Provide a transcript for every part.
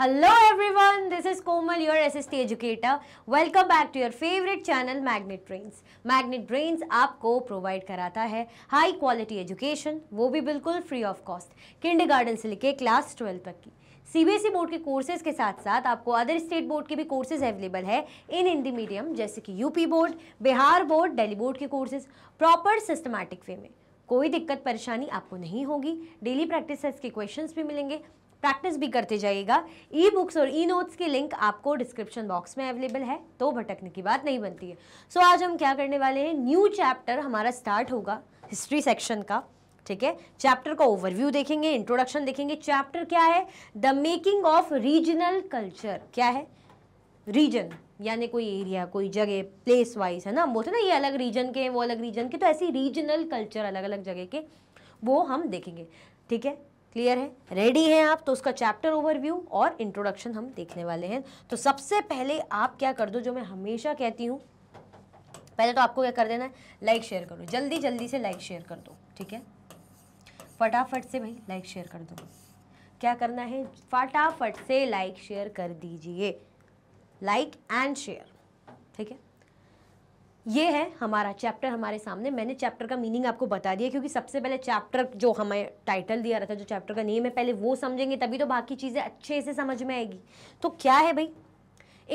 Hello everyone this is Komal your SST educator welcome back to your favourite channel Magnet Brains Magnet Brains आपको provide कराता है high quality education वो भी बिल्कुल free of cost garden से लेके class twelve तक की सीबीएसई बोर्ड e के कोर्सेज के साथ साथ आपको अदर स्टेट बोर्ड के भी कोर्सेज अवेलेबल है इन हिंदी मीडियम जैसे कि UP board Bihar board Delhi board के कोर्सेज प्रॉपर सिस्टमैटिक वे में कोई दिक्कत परेशानी आपको नहीं होगी डेली प्रैक्टिस के क्वेश्चंस भी मिलेंगे प्रैक्टिस भी करते जाइएगा ई बुक्स और ई नोट्स की लिंक आपको डिस्क्रिप्शन बॉक्स में अवेलेबल है तो भटकने की बात नहीं बनती है सो so, आज हम क्या करने वाले हैं न्यू चैप्टर हमारा स्टार्ट होगा हिस्ट्री सेक्शन का ठीक है चैप्टर का ओवरव्यू देखेंगे इंट्रोडक्शन देखेंगे चैप्टर क्या है the making of regional culture क्या है रीजन यानी कोई एरिया कोई जगह प्लेस वाइज है ना बोलते ना ये अलग रीजन के हैं वो अलग रीजन के तो ऐसी रीजनल कल्चर अलग अलग जगह के वो हम देखेंगे ठीक है क्लियर है रेडी हैं आप तो उसका चैप्टर ओवरव्यू और इंट्रोडक्शन हम देखने वाले हैं तो सबसे पहले आप क्या कर दो जो मैं हमेशा कहती हूँ पहले तो आपको क्या कर देना है लाइक शेयर करो जल्दी जल्दी से लाइक शेयर कर दो ठीक है फटाफट से भाई लाइक शेयर कर दो क्या करना है फटाफट से लाइक शेयर कर दीजिए लाइक एंड शेयर ठीक है ये है हमारा चैप्टर हमारे सामने मैंने चैप्टर का मीनिंग आपको बता दिया क्योंकि सबसे पहले चैप्टर जो हमें टाइटल दिया रहता है जो चैप्टर का नेम है पहले वो समझेंगे तभी तो बाकी चीज़ें अच्छे से समझ में आएगी तो क्या है भाई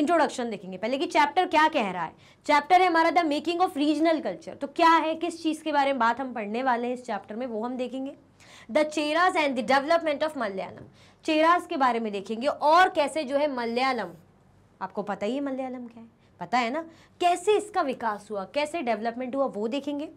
इंट्रोडक्शन देखेंगे पहले कि चैप्टर क्या कह रहा है चैप्टर है हमारा the making of regional culture तो क्या है किस चीज़ के बारे में बात हम पढ़ने वाले हैं इस चैप्टर में वो हम देखेंगे the Cheras and the development of Malayalam Cheras के बारे में देखेंगे और कैसे जो है मलयालम आपको पता ही है मलयालम क्या है पता है ना कैसे इसका विकास हुआ कैसे डेवलपमेंट हुआ वो देखेंगे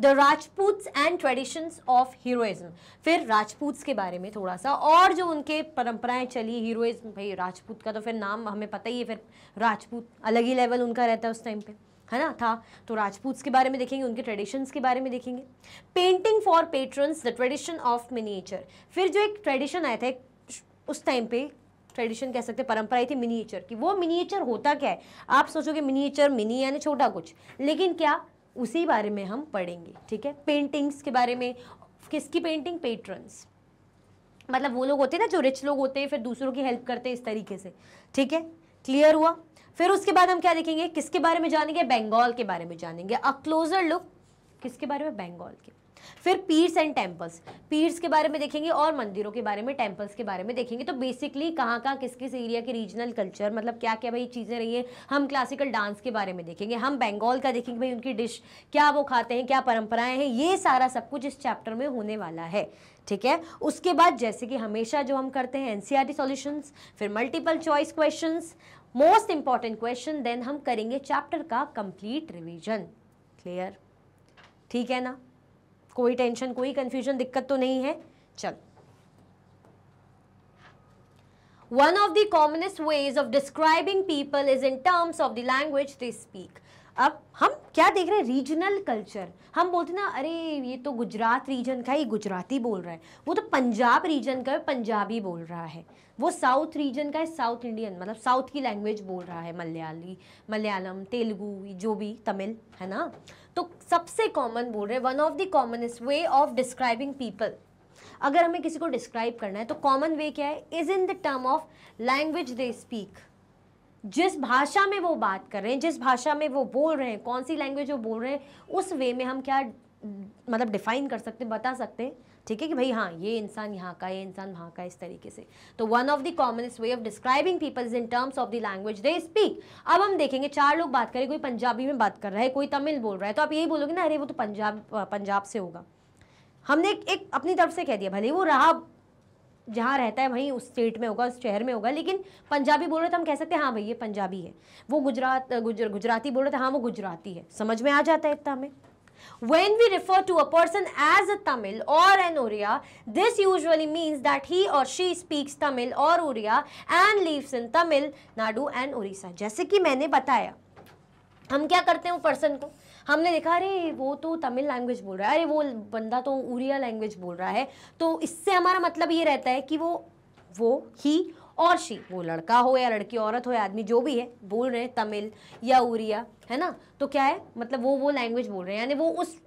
the Rajput and traditions of heroism फिर राजपूत के बारे में थोड़ा सा और जो उनके परंपराएं चली हीरोइज्म भाई राजपूत का तो फिर नाम हमें पता ही है फिर राजपूत अलग ही लेवल उनका रहता है उस टाइम पे है ना था तो राजपूत के बारे में देखेंगे उनके ट्रेडिशंस के बारे में देखेंगे painting for patrons the tradition of miniature फिर जो एक ट्रेडिशन आया था उस टाइम पे ट्रेडिशन कह सकते हैं परंपरा ही थी मिनीचर की वो मिनीचर होता क्या है आप सोचोगे मिनीचर मिनी यानी छोटा कुछ लेकिन क्या उसी बारे में हम पढ़ेंगे ठीक है पेंटिंग्स के बारे में किसकी पेंटिंग पेट्रंस मतलब वो लोग होते हैं ना जो रिच लोग होते हैं फिर दूसरों की हेल्प करते हैं इस तरीके से ठीक है क्लियर हुआ फिर उसके बाद हम क्या देखेंगे किसके बारे में जानेंगे बंगाल के बारे में जानेंगे अ क्लोजर लुक किसके बारे में बंगाल के फिर पीर्स एंड टेम्पल्स पीर्स के बारे में देखेंगे और मंदिरों के बारे में टेम्पल्स के बारे में देखेंगे तो बेसिकली कहाँ कहाँ किस किस एरिया के रीजनल कल्चर मतलब क्या क्या भाई चीज़ें रही हैं हम क्लासिकल डांस के बारे में देखेंगे हम बंगाल का देखेंगे भाई उनकी डिश क्या वो खाते हैं क्या परंपराएं हैं ये सारा सब कुछ इस चैप्टर में होने वाला है ठीक है उसके बाद जैसे कि हमेशा जो हम करते हैं एनसीआर सॉल्यूशंस e फिर multiple choice questions most important question then हम करेंगे चैप्टर का कंप्लीट रिवीजन क्लियर ठीक है ना कोई टेंशन कोई कंफ्यूजन दिक्कत तो नहीं है चल one of the commonest ways of describing people is in terms of the language they speak अब हम क्या देख रहे हैं रीजनल कल्चर हम बोलते ना अरे ये तो गुजरात रीजन का ही गुजराती बोल रहा है वो तो पंजाब रीजन का पंजाबी बोल रहा है वो साउथ रीजन का है साउथ इंडियन मतलब साउथ की लैंग्वेज बोल रहा है मलयाली मलयालम तेलुगु जो भी तमिल है ना तो सबसे कॉमन बोल रहे one of the commonest way of describing people अगर हमें किसी को डिस्क्राइब करना है तो कॉमन वे क्या है is in the term of language they speak जिस भाषा में वो बात कर रहे हैं जिस भाषा में वो बोल रहे हैं कौन सी लैंग्वेज वो बोल रहे हैं उस वे में हम क्या मतलब डिफाइन कर सकते हैं बता सकते हैं ठीक है कि भाई हाँ ये इंसान यहाँ का ये इंसान वहाँ का इस तरीके से तो one of the commonest way of describing people is in terms of the language they speak अब हम देखेंगे चार लोग बात करें कोई पंजाबी में बात कर रहा है कोई तमिल बोल रहा है तो आप यही बोलोगे ना अरे वो तो पंजाब पंजाब से होगा हमने एक, एक अपनी तरफ से कह दिया भले वो रहा जहाँ रहता है वहीं उस स्टेट में होगा उस शहर में होगा लेकिन पंजाबी बोल रहे तो हम कह सकते हैं हाँ भाई ये पंजाबी है वो गुजरात गुजर गुजराती बोल रहे थे तो हाँ वो गुजराती है समझ में आ जाता है इतना हमें When we refer to a person as a Tamil or an Oriya, this usually means that he or she speaks Tamil or Oriya and lives in Tamil Nadu and Orissa. जैसे कि मैंने बताया हम क्या करते हैं वो पर्सन को हमने देखा अरे वो तो तमिल लैंग्वेज बोल रहा है अरे वो बंदा तो उड़िया लैंग्वेज बोल रहा है तो इससे हमारा मतलब ये रहता है कि वो वो ही और शी वो लड़का हो या लड़की औरत हो या आदमी जो भी है बोल रहे हैं तमिल या उड़िया है ना तो क्या है मतलब वो वो लैंग्वेज बोल रहे हैं यानी वो उस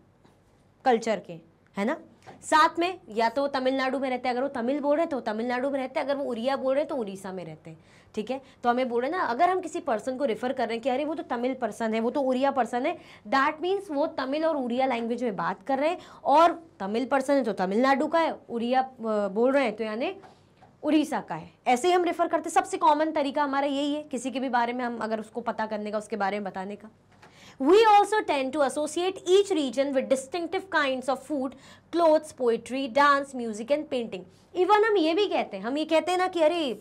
कल्चर के है ना साथ में या तो तमिलनाडु में रहते हैं अगर वो तमिल बोल रहे हैं तो तमिलनाडु में रहते हैं अगर वो उड़िया बोल रहे हैं तो उड़ीसा में रहते हैं ठीक है तो हमें बोल रहे ना अगर हम किसी पर्सन को रेफर कर रहे हैं कि अरे वो तो तमिल पर्सन है वो तो उड़िया पर्सन है दैट मीन्स वो तमिल और उड़िया लैंग्वेज में बात कर रहे हैं और तमिल पर्सन है तो तमिलनाडु का है उड़िया बोल रहे हैं तो यानी उड़ीसा का है ऐसे ही हम रेफ़र करते सबसे कॉमन तरीका हमारा यही है किसी के भी बारे में हम अगर उसको पता करने का उसके बारे में बताने का we also tend to associate each region with distinctive kind of food clothes poetry dance music and painting even हम ये भी कहते हैं हम ये कहते हैं ना कि अरे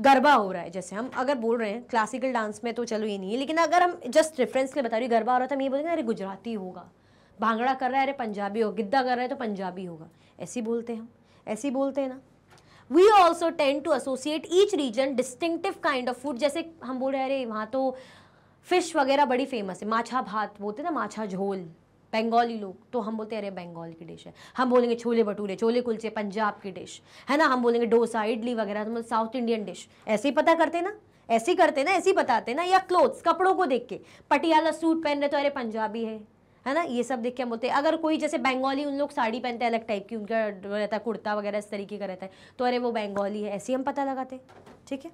गरबा हो रहा है जैसे हम अगर बोल रहे हैं क्लासिकल डांस में तो चलो ये नहीं है लेकिन अगर हम जस्ट रेफरेंस के बता रही गरबा हो रहा था हम ये बोलेंगे अरे गुजराती होगा भांगड़ा कर रहा है अरे पंजाबी होगा गिद्दा कर रहा है तो पंजाबी होगा ऐसे ही बोलते हैं हम ऐसे ही बोलते हैं ना we also tend to associate each region distinctive kind of food जैसे हम बोल रहे हैं अरे वहाँ तो फिश वगैरह बड़ी फेमस है माछा भात बोलते ना माछा झोल बंगाली लोग तो हम बोलते हैं अरे बंगाल की डिश है हम बोलेंगे छोले भटूरे छोले कुलचे पंजाब की डिश है ना हम बोलेंगे डोसा इडली वगैरह तो साउथ इंडियन डिश ऐसे ही पता करते ना ऐसे ही करते ना ऐसे ही बताते ना या क्लोथ्स कपड़ों को देख के पटियाला सूट पहन रहे तो अरे पंजाबी है है ना ये सब देख के हम बोलते हैं अगर कोई जैसे बंगाली उन लोग साड़ी पहनते हैं अलग टाइप की उनका रहता है कुर्ता वगैरह इस तरीके का रहता है तो अरे वो बंगाली है ऐसे हम पता लगाते ठीक है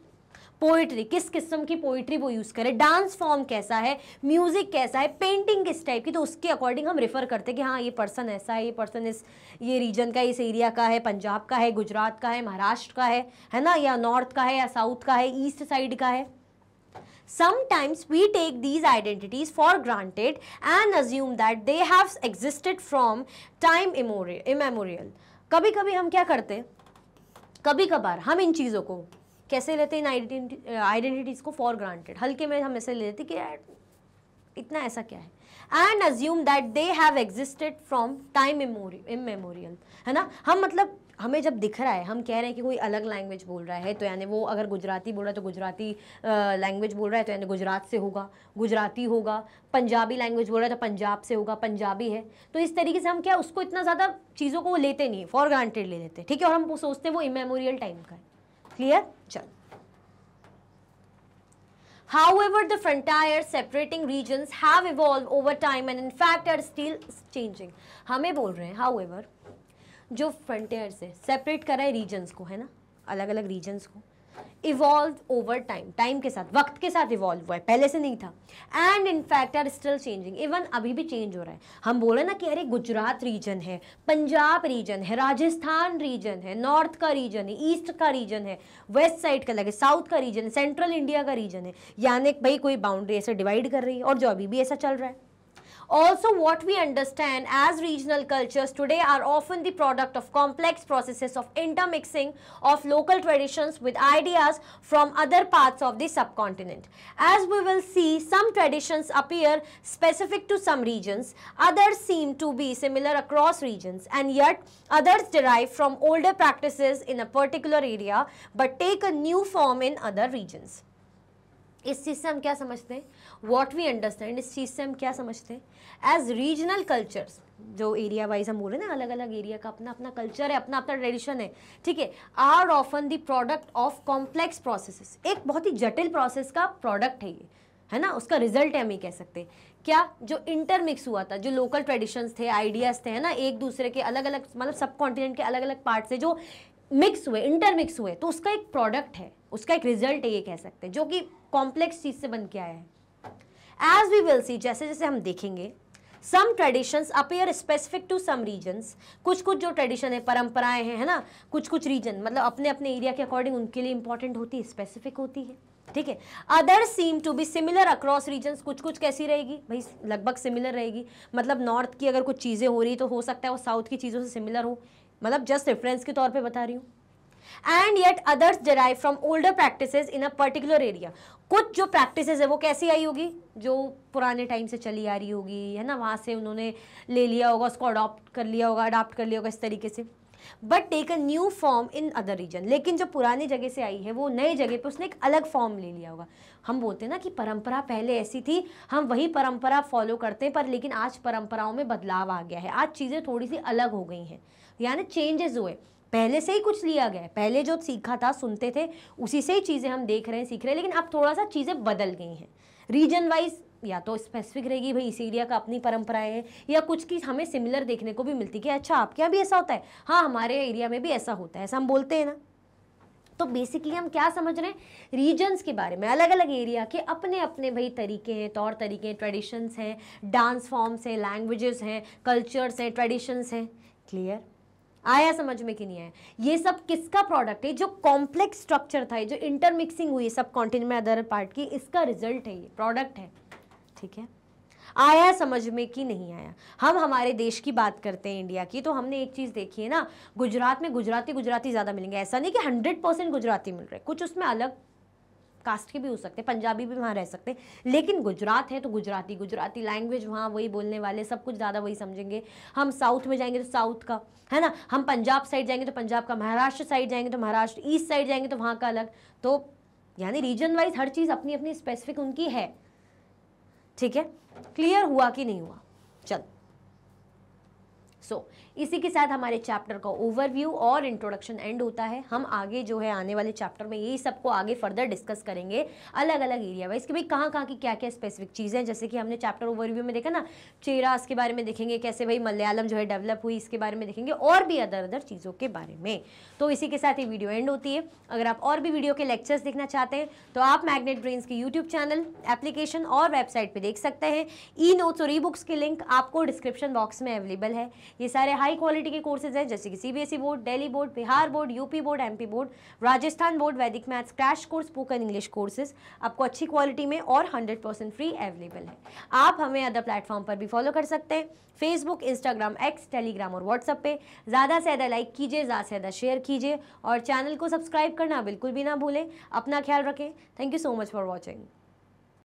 पोइट्री किस किस्म की पोइट्री वो यूज़ करे डांस फॉर्म कैसा है म्यूज़िक कैसा है पेंटिंग किस टाइप की तो उसके अकॉर्डिंग हम रेफ़र करते हैं कि हाँ ये पर्सन ऐसा है ये पर्सन इस ये रीजन का इस एरिया का है पंजाब का है गुजरात का है महाराष्ट्र का है है ना या नॉर्थ का है या साउथ का है ईस्ट साइड का है Sometimes we take these identities for granted and assume that they have existed from time immemorial. कभी कभी हम क्या करते कभी कभार हम इन चीज़ों को कैसे लेते इन आइडेंटिटीज़ को फॉर ग्रांटेड हल्के में हम ऐसे ले लेते कि यार इतना ऐसा क्या है and assume that they have existed from time immemorial है ना हम मतलब हमें जब दिख रहा है हम कह रहे हैं कि कोई अलग लैंग्वेज बोल रहा है तो यानी वो अगर गुजराती बोल रहा है तो गुजराती लैंग्वेज बोल रहा है तो यानी गुजरात से होगा गुजराती होगा पंजाबी लैंग्वेज बोल रहा है तो पंजाब से होगा पंजाबी है तो इस तरीके से हम क्या उसको इतना ज़्यादा चीज़ों को लेते नहीं फॉर ग्रांटेड ले लेते ठीक है और हम सोचते हैं वो इमेमोरियल टाइम का है क्लियर चल However, the frontier separating regions have evolved over time and in fact are still changing. हमें बोल रहे हैं एवर जो फ्रंटियर्स है सेपरेट करा है रीजन्स को है ना अलग अलग रीजन्स को इवॉल्व ओवर टाइम टाइम के साथ वक्त के साथ इवॉल्व हुआ है पहले से नहीं था and in fact are still changing even अभी भी चेंज हो रहा है हम बोले ना कि अरे गुजरात रीजन है पंजाब रीजन है राजस्थान रीजन है नॉर्थ का रीजन है ईस्ट का रीजन है वेस्ट साइड का लगे साउथ का रीजन है सेंट्रल इंडिया का रीजन है यानी भाई कोई बाउंड्री ऐसे डिवाइड कर रही है और जो अभी भी ऐसा चल रहा है Also, what we understand as regional cultures today are often the product of complex processes of intermixing of local traditions with ideas from other parts of the subcontinent. As we will see, some traditions appear specific to some regions, others seem to be similar across regions and yet others derive from older practices in a particular area but take a new form in other regions. इस चीज़ से हम क्या समझते हैं what we understand इस चीज़ से हम क्या समझते हैं एज रीजनल कल्चर्स जो एरिया वाइज हम बोल रहे हैं ना अलग अलग एरिया का अपना अपना कल्चर है अपना अपना ट्रेडिशन है ठीक है are often the product of complex processes एक बहुत ही जटिल प्रोसेस का प्रोडक्ट है ये है ना उसका रिजल्ट है हम ये कह सकते हैं क्या जो इंटरमिक्स हुआ था जो लोकल ट्रेडिशंस थे आइडियाज़ थे है ना एक दूसरे के अलग अलग मतलब सब कॉन्टिनेंट के अलग अलग पार्ट से जो मिक्स हुए इंटरमिक्स हुए तो उसका एक प्रोडक्ट है उसका एक रिजल्ट है ये कह सकते हैं जो कि कॉम्प्लेक्स चीज़ से बन के आया है एज वी विल सी जैसे जैसे हम देखेंगे some traditions appear specific to some regions कुछ कुछ जो ट्रेडिशन है परंपराएं हैं है ना कुछ कुछ रीजन मतलब अपने अपने एरिया के अकॉर्डिंग उनके लिए इंपॉर्टेंट होती है स्पेसिफिक होती है ठीक है other seem to be similar across regions कुछ कुछ कैसी रहेगी भाई लगभग सिमिलर रहेगी मतलब नॉर्थ की अगर कुछ चीज़ें हो रही तो हो सकता है वो साउथ की चीज़ों से सिमिलर हो मतलब जस्ट रेफरेंस के तौर पर बता रही हूँ and yet others derive from older practices in a particular area कुछ जो प्रैक्टिसेस है वो कैसी आई होगी जो पुराने टाइम से चली आ रही होगी है ना वहाँ से उन्होंने ले लिया होगा उसको अडॉप्ट कर लिया होगा अडाप्ट कर लिया होगा इस तरीके से but take a new form in other region लेकिन जो पुरानी जगह से आई है वो नए जगह पे उसने एक अलग फॉर्म ले लिया होगा हम बोलते हैं ना कि परंपरा पहले ऐसी थी हम वही परंपरा फॉलो करते हैं पर लेकिन आज परंपराओं में बदलाव आ गया है आज चीज़ें थोड़ी सी अलग हो गई हैं यानी चेंजेस हुए पहले से ही कुछ लिया गया है पहले जो सीखा था सुनते थे उसी से ही चीज़ें हम देख रहे हैं सीख रहे हैं लेकिन अब थोड़ा सा चीज़ें बदल गई हैं रीजन वाइज या तो स्पेसिफिक रहेगी भाई इस एरिया का अपनी परंपराएं हैं या कुछ की हमें सिमिलर देखने को भी मिलती कि अच्छा आपके यहाँ भी ऐसा होता है हाँ हमारे एरिया में भी ऐसा होता है ऐसा हम बोलते हैं ना तो बेसिकली हम क्या समझ रहे हैं रीजन्स के बारे में अलग अलग एरिया के अपने अपने भाई तरीके हैं तौर तरीके हैं ट्रेडिशंस हैं डांस फॉर्म्स हैं लैंग्वेजेस हैं कल्चर्स हैं ट्रेडिशंस हैं क्लियर आया समझ में कि नहीं आया ये सब किसका प्रोडक्ट है जो कॉम्प्लेक्स स्ट्रक्चर था जो इंटरमिक्सिंग हुई सब कॉन्टिन्यू में अदर पार्ट की इसका रिजल्ट है ये प्रोडक्ट है ठीक है आया समझ में कि नहीं आया हम हमारे देश की बात करते हैं इंडिया की तो हमने एक चीज़ देखी है ना गुजरात में गुजराती गुजराती ज़्यादा मिलेंगे ऐसा नहीं कि हंड्रेड परसेंट गुजराती मिल रहे कुछ उसमें अलग कास्ट के भी हो सकते हैं पंजाबी भी वहाँ रह सकते हैं लेकिन गुजरात है तो गुजराती गुजराती लैंग्वेज वहाँ वही बोलने वाले सब कुछ ज़्यादा वही समझेंगे हम साउथ में जाएंगे तो साउथ का है ना हम पंजाब साइड जाएंगे तो पंजाब का महाराष्ट्र साइड जाएंगे तो महाराष्ट्र ईस्ट साइड जाएंगे तो वहाँ का अलग तो यानी रीजन वाइज हर चीज़ अपनी अपनी स्पेसिफिक उनकी है ठीक है क्लियर हुआ कि नहीं हुआ चल सो so, इसी के साथ हमारे चैप्टर का ओवरव्यू और इंट्रोडक्शन एंड होता है हम आगे जो है आने वाले चैप्टर में यही सबको आगे फर्दर डिस्कस करेंगे अलग अलग एरिया वाइज कि भाई कहाँ कहाँ की क्या क्या स्पेसिफिक चीज़ें जैसे कि हमने चैप्टर ओवरव्यू में देखा ना चेरास के बारे में देखेंगे कैसे भाई मलयालम जो है डेवलप हुई इसके बारे में देखेंगे और भी अदर अदर चीज़ों के बारे में तो इसी के साथ ये वीडियो एंड होती है अगर आप और भी वीडियो के लेक्चर्स देखना चाहते हैं तो आप मैग्नेट ब्रेन्स के यूट्यूब चैनल एप्लीकेशन और वेबसाइट पर देख सकते हैं ई नोट्स और ई बुक्स की लिंक आपको डिस्क्रिप्शन बॉक्स में अवेलेबल है ये सारे हाई क्वालिटी के कोर्सेज हैं जैसे कि CBSE board Delhi board Bihar board UP board MP board Rajasthan board Vedic maths crash course spoken English courses आपको अच्छी क्वालिटी में और हंड्रेड फ्री अवेलेबल है आप हमें अदर प्लेटफॉर्म पर भी फॉलो कर सकते हैं फेसबुक इंस्टाग्राम एक्स टेलीग्राम और व्हाट्सअप पे ज़्यादा से ज़्यादा लाइक कीजिए ज़्यादा से ज़्यादा शेयर कीजिए और चैनल को सब्सक्राइब करना बिल्कुल भी ना भूलें अपना ख्याल रखें thank you so much for watching